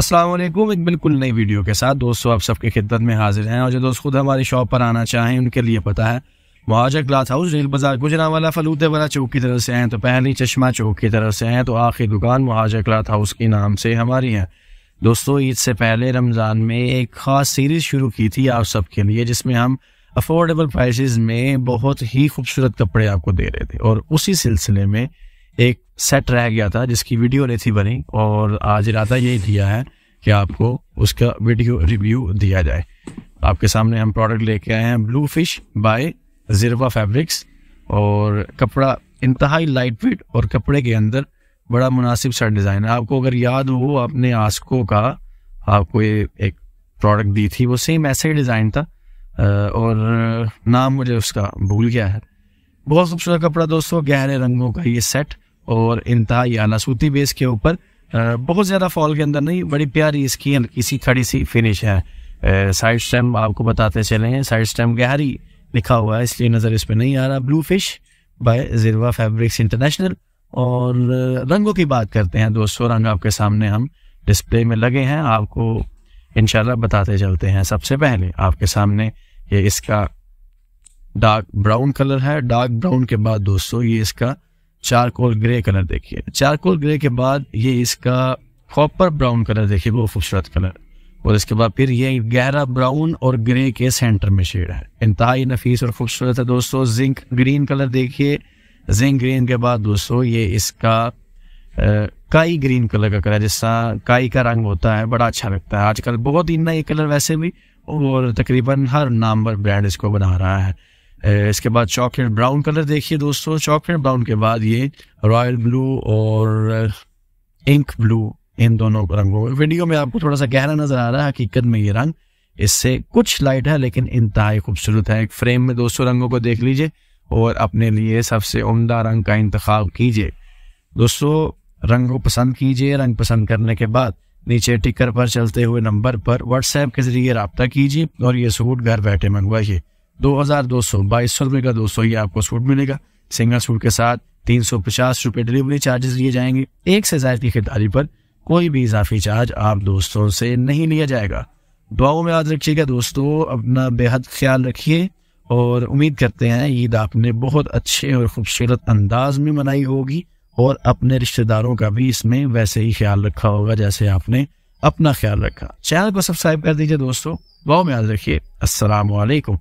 असलम बिल्कुल नई वीडियो के साथ दोस्तों आप सबकी खिदत में हाजिर हैं और जो दोस्त खुद हमारी शॉप पर आना चाहें उनके लिए पता है महाजा क्लाथ हाउस रेल बाजार गुजरा वाला फलूदे वाला चौक की तरफ से हैं तो पहली चश्मा चौक की तरफ से हैं तो आखिरी दुकान महाजा क्लाथ हाउस के नाम से हमारी है दोस्तों ईद से पहले रमज़ान में एक ख़ास सीरीज़ शुरू की थी आप सब के लिए जिसमें हम अफोर्डेबल प्राइसेस में बहुत ही खूबसूरत कपड़े आपको दे रहे थे और उसी सिलसिले में एक सेट रह गया था जिसकी वीडियो नहीं थी बनी और आज इरादा यही दिया है कि आपको उसका वीडियो रिव्यू दिया जाए आपके सामने हम प्रोडक्ट लेके आए हैं blue fish by Zarva fabrics और कपड़ा इंतहाई लाइट वेट और कपड़े के अंदर बड़ा मुनासिब सा डिज़ाइन है आपको अगर याद हो आपने आस्को का आपको ये एक प्रोडक्ट दी थी वो सेम ऐसे ही डिज़ाइन था और नाम मुझे उसका भूल गया है बहुत खूबसूरत कपड़ा दोस्तों गहरे रंगों का ये सेट और इंतहाई आला सूती बेस के ऊपर बहुत ज़्यादा फॉल के अंदर नहीं बड़ी प्यारी इसकी हल्की सी खड़ी सी फिनिश है साइड स्टैम आपको बताते चले हैं साइड स्टैम गहरी लिखा हुआ है इसलिए नज़र इस पर नहीं आ रहा blue fish by Zirva fabrics international और रंगों की बात करते हैं दोस्तों रंग आपके सामने हम डिस्प्ले में लगे हैं आपको इन बताते चलते हैं सबसे पहले आपके सामने ये इसका डार्क ब्राउन कलर है डार्क ब्राउन के बाद दोस्तों ये इसका चारकोल ग्रे कलर देखिए चारकोल ग्रे के बाद ये इसका कॉपर ब्राउन कलर देखिए वो खूबसूरत कलर और इसके बाद फिर ये गहरा ब्राउन और ग्रे के सेंटर में शेड है इंतहाई नफीस और खूबसूरत है दोस्तों जिंक ग्रीन कलर देखिए जिंक ग्रीन के बाद दोस्तों ये इसका काई ग्रीन कलर का कलर जिसका काई का रंग होता है बड़ा अच्छा लगता है आजकल बहुत ही नए कलर वैसे भी और तकरीबन हर नाम पर ब्रांड इसको बना रहा है इसके बाद चॉकलेट ब्राउन कलर देखिए दोस्तों चॉकलेट ब्राउन के बाद ये रॉयल ब्लू और इंक ब्लू इन दोनों रंगों वीडियो में आपको थोड़ा सा गहरा नजर आ रहा है हकीकत में ये रंग इससे कुछ लाइट है लेकिन इंतहा खूबसूरत है एक फ्रेम में दोस्तों रंगों को देख लीजिए और अपने लिए सबसे उमदा रंग का इंतख्य कीजिए दोस्तों रंग को पसंद कीजिए रंग पसंद करने के बाद नीचे टिकर पर चलते हुए नंबर पर व्हाट्सएप के जरिए रबता कीजिए और ये सूट घर बैठे मंगवाइए दो हज़ार दो सौ बाईस सौ का दो सौ ये आपको सूट मिलेगा सिंगल सूट के साथ तीन सौ पचास रुपये डिलीवरी चार्जेस लिए जाएंगे एक से जायद की खरीदारी पर कोई भी इजाफी चार्ज आप दोस्तों से नहीं लिया जाएगा दुआओं में याद रखिएगा दोस्तों अपना बेहद ख्याल रखिए और उम्मीद करते हैं ईद आपने बहुत अच्छे और खूबसूरत अंदाज में मनाई होगी और अपने रिश्तेदारों का भी इसमें वैसे ही ख्याल रखा होगा जैसे आपने अपना ख्याल रखा चैनल को सब्सक्राइब कर दीजिए दोस्तों गाँव में याद रखिए असलकम